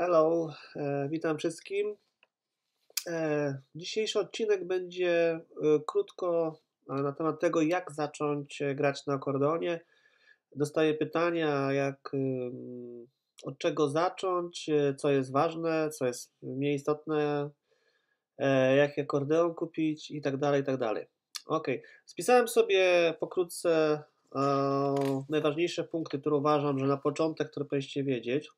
Hello, e, witam wszystkim. E, dzisiejszy odcinek będzie e, krótko na temat tego, jak zacząć grać na akordeonie. Dostaję pytania, jak od czego zacząć, co jest ważne, co jest mniej istotne, jaki akordeon kupić i tak dalej, i tak dalej. Ok, spisałem sobie pokrótce najważniejsze punkty, które uważam, że na początek, które powinniście wiedzieć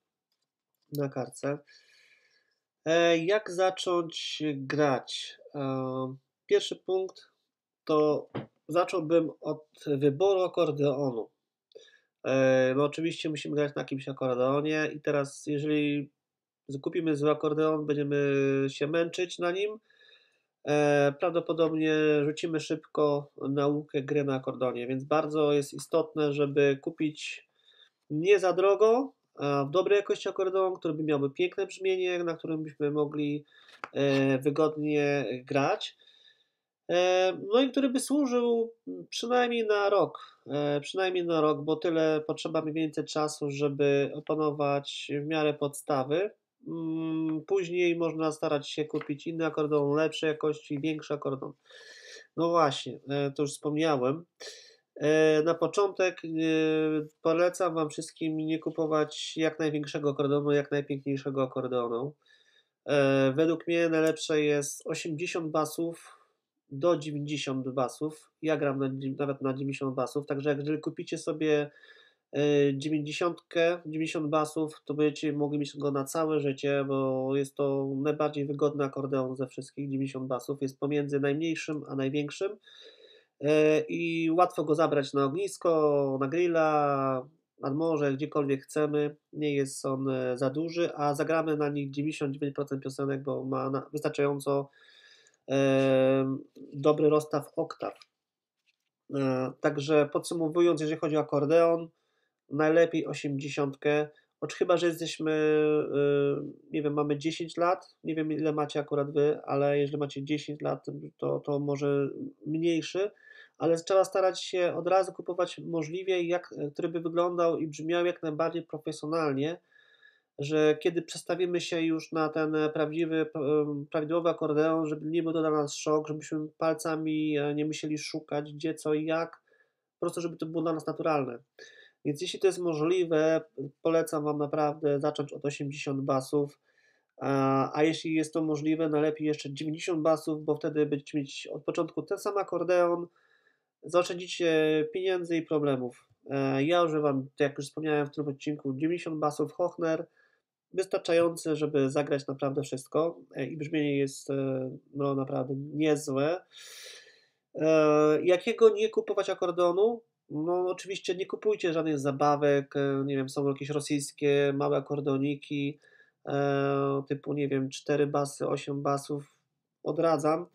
na karcel. E, jak zacząć grać? E, pierwszy punkt to zacząłbym od wyboru akordeonu. E, no oczywiście musimy grać na jakimś akordeonie i teraz jeżeli kupimy zły akordeon, będziemy się męczyć na nim. Prawdopodobnie rzucimy szybko naukę gry na akordeonie, więc bardzo jest istotne, żeby kupić nie za drogo, E, w dobrej jakości akordeon, który by miałby piękne brzmienie, na którym byśmy mogli e, wygodnie grać. E, no i który by służył przynajmniej na rok, przynajmniej na rok, bo tyle potrzeba mniej więcej czasu, żeby opanować w miarę podstawy. Mm, później można starać się kupić inny akordeon lepszej jakości, większy akordeon. No właśnie, to już wspomniałem. E, na początek e, polecam Wam wszystkim nie kupować jak największego akordeonu, jak najpiękniejszego akordeonu. E, według mnie najlepsze jest 80 basów do 90 basów. Ja gram na, nawet na 90 basów, także jeżeli kupicie sobie 90, 90 basów, to będziecie mogli mieć go na całe życie, bo jest to najbardziej wygodny akordeon ze wszystkich 90 basów. Jest pomiędzy najmniejszym a największym. E, i łatwo go zabrać na ognisko, na grilla, nad morze, gdziekolwiek chcemy. Nie jest on e, za duży, a zagramy na nich 99% piosenek, bo ma wystarczająco e, dobry rozstaw oktaw. Także podsumowując, jeżeli chodzi o akordeon, najlepiej 80. Choć chyba, że jesteśmy, nie wiem, mamy 10 lat, nie wiem ile macie akurat wy, ale jeżeli macie 10 lat, to, to może mniejszy, ale trzeba starać się od razu kupować możliwie, jak, który e, by wyglądał i brzmiał jak najbardziej profesjonalnie, że kiedy przestawimy się już na ten e, prawdziwy, e, prawidłowy akordeon, żeby nie był to dla nas szok, żebyśmy palcami nie musieli szukać gdzie, co i jak, po prostu żeby to było dla nas naturalne. Więc jeśli to jest możliwe, polecam Wam naprawdę zacząć od 80 basów, a, a jeśli jest to możliwe, najlepiej jeszcze 90 basów, bo wtedy będziecie mieć od początku ten sam akordeon, zaoszczędzicie pieniędzy i problemów. E, ja używam, tak jak już wspomniałem w tym odcinku, 90 basów Hochner, wystarczający, żeby zagrać naprawdę wszystko e, i brzmienie jest e, no, naprawdę niezłe. Jakiego nie kupować akordonu? No oczywiście nie kupujcie żadnych zabawek, nie wiem, są jakieś rosyjskie małe akordoniki typu, nie wiem, 4 basy, 8 basów, odradzam.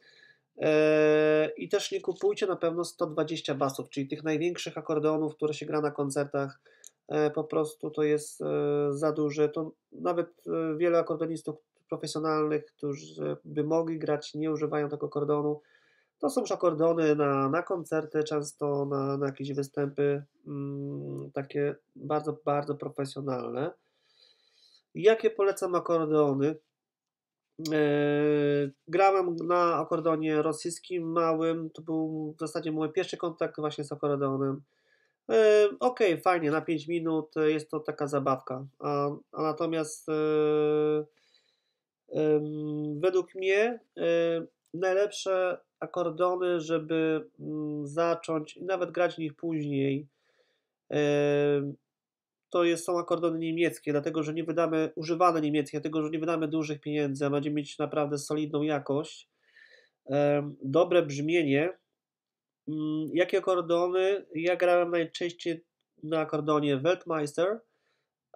I też nie kupujcie na pewno 120 basów, czyli tych największych akordeonów, które się gra na koncertach. E, po prostu to jest e, za duże. To nawet e, wielu akordeonistów profesjonalnych, którzy by mogli grać, nie używają tego akordeonu. To są już akordeony na, na koncerty, często na, na jakieś występy, mm, takie bardzo, bardzo profesjonalne. Jakie polecam akordeony? E, grałem na akordonie rosyjskim, małym. To był w zasadzie mój pierwszy kontakt właśnie z akordonem e, Okej, okay, fajnie, na 5 minut e, jest to taka zabawka. A, a natomiast według mnie najlepsze akordony, żeby mm, zacząć i nawet grać w nich później, to jest, są akordony niemieckie, dlatego że nie wydamy, używane niemieckie, dlatego że nie wydamy dużych pieniędzy, a będziemy mieć naprawdę solidną jakość, dobre brzmienie. Mm, jakie akordony? Ja grałem najczęściej na akordonie Weltmeister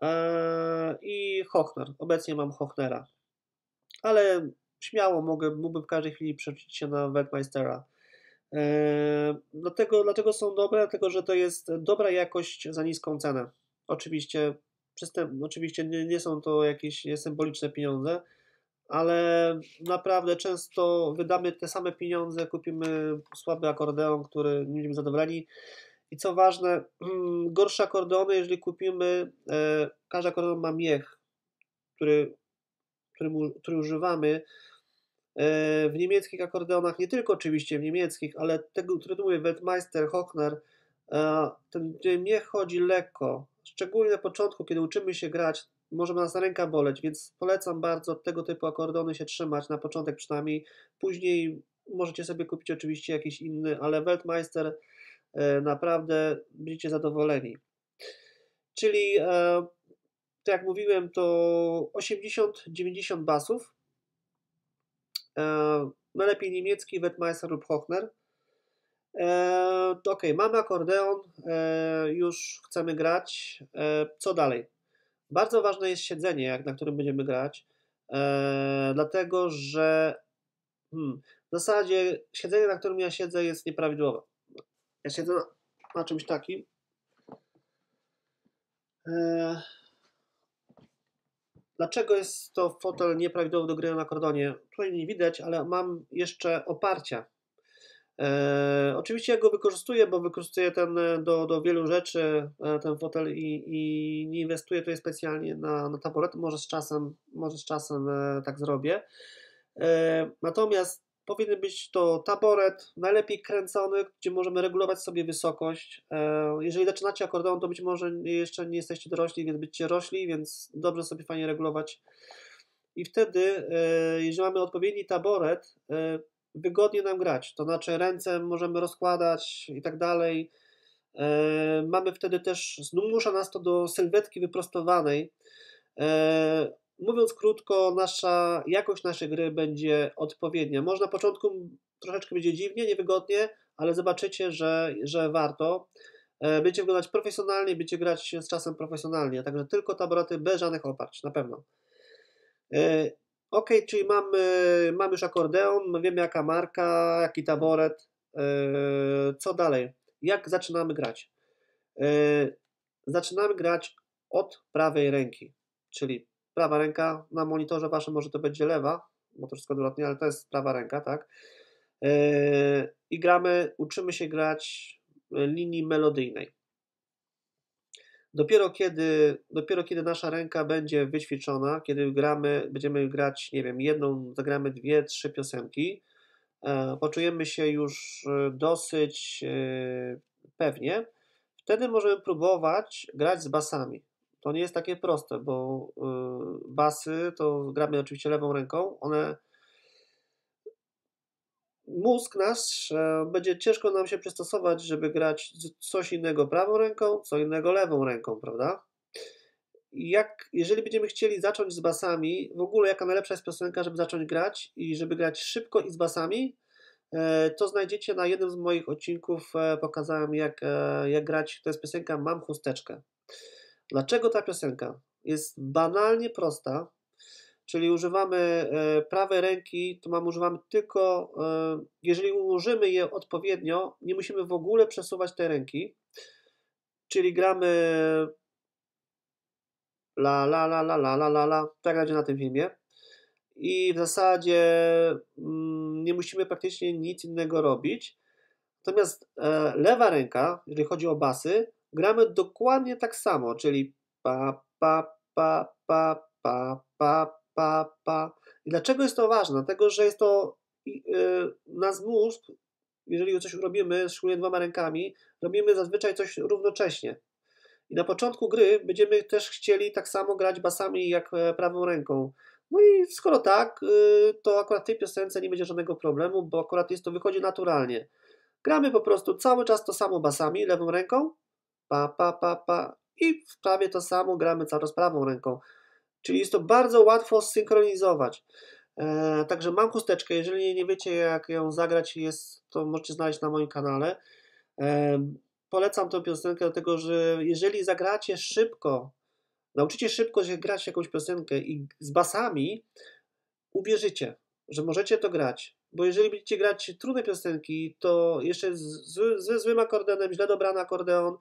e, i Hochner. Obecnie mam Hochnera, ale śmiało mogę, mógłbym w każdej chwili przeczyć się na Weltmeistera. E, dlatego, dlatego są dobre, dlatego że to jest dobra jakość za niską cenę. Oczywiście, przystęp, oczywiście nie, nie są to jakieś symboliczne pieniądze, ale naprawdę często wydamy te same pieniądze, kupimy słaby akordeon, który nie będziemy zadowoleni. I co ważne, gorsze akordeony, jeżeli kupimy, e, każdy akordeon ma miech, który, który, mu, który używamy. E, w niemieckich akordeonach, nie tylko oczywiście w niemieckich, ale tego, który mówię, Weltmeister, Hochner, E, ten mnie chodzi lekko. Szczególnie na początku, kiedy uczymy się grać, może nas ręka boleć, więc polecam bardzo tego typu akordony się trzymać, na początek przynajmniej. Później możecie sobie kupić oczywiście jakiś inny, ale Weltmeister e, naprawdę będziecie zadowoleni. Czyli, e, tak jak mówiłem, to 80-90 basów, najlepiej niemiecki Weltmeister lub Hochner. E, ok, mamy akordeon, e, już chcemy grać. E, co dalej? Bardzo ważne jest siedzenie, jak, na którym będziemy grać, e, dlatego że hmm, w zasadzie siedzenie, na którym ja siedzę, jest nieprawidłowe. Ja siedzę na, na czymś takim. E, Dlaczego jest to fotel nieprawidłowy do gry na kordonie? Tutaj nie widać, ale mam jeszcze oparcia E, oczywiście ja go wykorzystuję, bo wykorzystuję ten e, do, do wielu rzeczy, e, ten fotel i, i nie inwestuję tutaj specjalnie na, na taboret. Może z czasem, może z czasem e, tak zrobię. E, natomiast powinien być to taboret, najlepiej kręcony, gdzie możemy regulować sobie wysokość. E, jeżeli zaczynacie akordeon, to być może jeszcze nie jesteście dorośli, więc bycie rośli, więc dobrze sobie fajnie regulować. I wtedy, jeżeli mamy odpowiedni taboret, wygodnie nam grać. To znaczy ręce możemy rozkładać i tak dalej. E, mamy wtedy też, zmusza nas to do sylwetki wyprostowanej. E, mówiąc krótko, nasza jakość naszej gry będzie odpowiednia. Może na początku troszeczkę będzie dziwnie, niewygodnie, ale zobaczycie, że, że warto. E, będziecie wyglądać profesjonalnie, będziecie grać z czasem profesjonalnie, także tylko taboraty bez żadnych oparć, na pewno. Ok, czyli mamy, mamy już akordeon, wiemy jaka marka, jaki taboret. Y, co dalej? Jak zaczynamy grać? Y, zaczynamy grać od prawej ręki, czyli prawa ręka na monitorze waszym może to będzie lewa, bo to wszystko odwrotnie, ale to jest prawa ręka, tak? Y, I gramy, uczymy się grać linii melodyjnej. Dopiero kiedy, dopiero kiedy nasza ręka będzie wyćwiczona, kiedy gramy, będziemy grać, nie wiem, jedną, zagramy dwie, trzy piosenki, e, poczujemy się już e, dosyć e, pewnie, wtedy możemy próbować grać z basami. To nie jest takie proste, bo basy to gramy oczywiście lewą ręką, one mózg nasz będzie ciężko nam się przystosować, żeby grać coś innego prawą ręką, co innego lewą ręką, prawda? Jak, jeżeli będziemy chcieli zacząć z basami, w ogóle jaka najlepsza jest piosenka, żeby zacząć grać i żeby grać szybko i z basami, e, to znajdziecie na jednym z moich odcinków. E, pokazałem, jak, e, jak grać. To jest piosenka Mam chusteczkę. Dlaczego ta piosenka? Jest banalnie prosta, czyli używamy e, prawej ręki, to mam używamy tylko, e, jeżeli ułożymy je odpowiednio, nie musimy w ogóle przesuwać tej ręki, czyli gramy la la la la la la la la, tak radzi na tym filmie i w zasadzie mm, nie musimy praktycznie nic innego robić. Natomiast e, lewa ręka, jeżeli chodzi o basy, gramy dokładnie tak samo, czyli pa pa pa pa pa pa pa, pa. I dlaczego jest to ważne? Dlatego, że jest to yy, nasz mózg, jeżeli coś robimy, szczególnie dwoma rękami, robimy zazwyczaj coś równocześnie. I na początku gry będziemy też chcieli tak samo grać basami jak e, prawą ręką. No i skoro tak, y, to akurat w tej piosence nie będzie żadnego problemu, bo akurat jest to wychodzi naturalnie. Gramy po prostu cały czas to samo basami, lewą ręką, pa, pa, pa, pa i prawie to samo gramy cały czas prawą ręką. Czyli jest to bardzo łatwo zsynchronizować. E, także mam chusteczkę, jeżeli nie wiecie jak ją zagrać, jest, to możecie znaleźć na moim kanale. E, polecam tę piosenkę, dlatego że jeżeli zagracie szybko, nauczycie szybko się grać jakąś piosenkę i z basami, uwierzycie, że możecie to grać. Bo jeżeli będziecie grać trudne piosenki, to jeszcze ze złym akordeonem, źle dobrany akordeon,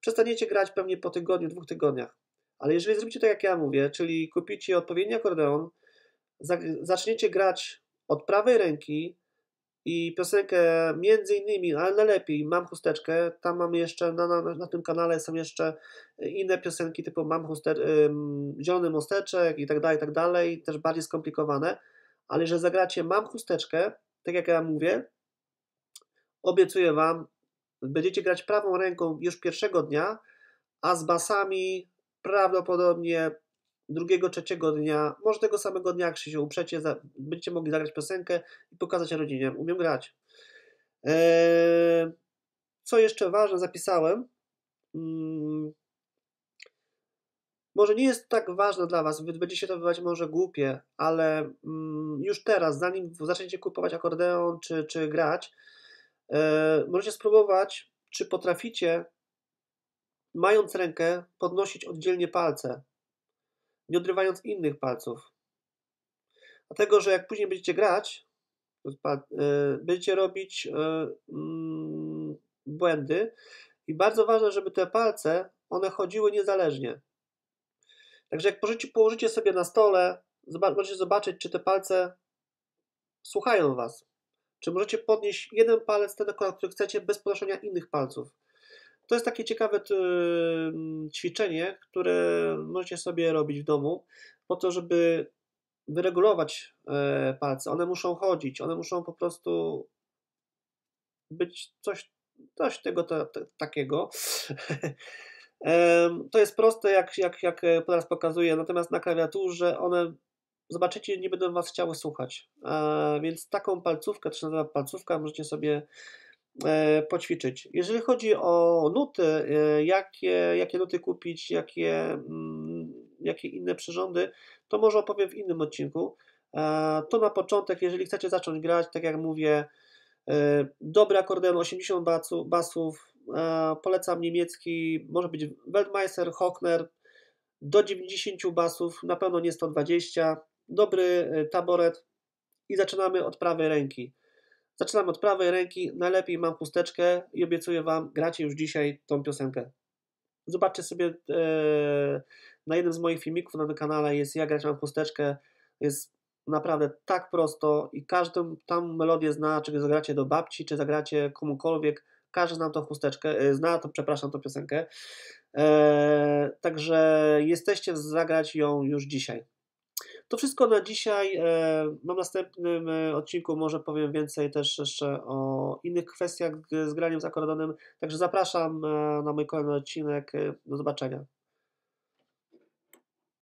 przestaniecie grać pewnie po tygodniu, dwóch tygodniach. Ale jeżeli zrobicie tak, jak ja mówię, czyli kupicie odpowiedni akordeon, zaczniecie grać od prawej ręki i piosenkę między innymi, ale najlepiej Mam chusteczkę, tam mamy jeszcze, na, na, na tym kanale są jeszcze inne piosenki typu Mam chuste, Zielony Mosteczek i tak dalej, i tak dalej, też bardziej skomplikowane, ale że zagracie Mam chusteczkę, tak jak ja mówię, obiecuję Wam, będziecie grać prawą ręką już pierwszego dnia, a z basami prawdopodobnie drugiego, trzeciego dnia, może tego samego dnia, jak się uprzecie, za, będziecie mogli zagrać piosenkę i pokazać rodzinie, umiem grać. Eee, co jeszcze ważne, zapisałem. Hmm, może nie jest tak ważne dla Was, będziecie to wydawać może głupie, ale mm, już teraz, zanim zaczniecie kupować akordeon czy, czy grać, e, możecie spróbować, czy potraficie mając rękę, podnosić oddzielnie palce, nie odrywając innych palców. Dlatego, że jak później będziecie grać, e, będziecie robić e, mm, błędy i bardzo ważne, żeby te palce, one chodziły niezależnie. Także jak położycie sobie na stole, możecie zobaczyć, czy te palce słuchają Was. Czy możecie podnieść jeden palec, ten, który chcecie, bez podnoszenia innych palców. To jest takie ciekawe e, ćwiczenie, które możecie sobie robić w domu, po to, żeby wyregulować e, palce. One muszą chodzić, one muszą po prostu być coś, coś tego takiego. to jest proste, jak, jak, jak teraz pokazuję, natomiast na klawiaturze one zobaczycie, nie będą Was chciały słuchać. E, więc taką palcówkę, to się nazywa palcówka, możecie sobie E, poćwiczyć. Jeżeli chodzi o nuty, e, jakie, jakie nuty kupić, jakie, mm, jakie inne przyrządy, to może opowiem w innym odcinku. E, to na początek, jeżeli chcecie zacząć grać, tak jak mówię, dobry akordeon 80 basów, polecam niemiecki, może być Weltmeister, Hochner, do 90 basów, na pewno nie 120, dobry taboret i zaczynamy od prawej ręki. Zaczynam od prawej ręki, najlepiej mam chusteczkę i obiecuję Wam, gracie już dzisiaj tą piosenkę. Zobaczcie sobie e, na jednym z moich filmików na tym kanale jest Ja grać mam chusteczkę. Jest naprawdę tak prosto i każdy tam melodię zna, czy zagracie do babci, czy zagracie komukolwiek. Każdy zna tą chusteczkę, e, zna to, przepraszam, tą piosenkę. E, także jesteście zagrać ją już dzisiaj. To wszystko na dzisiaj. Mam e, w następnym e, odcinku, może powiem więcej też jeszcze o innych kwestiach z graniem z akordonem. Także zapraszam e, na mój kolejny odcinek. Do zobaczenia.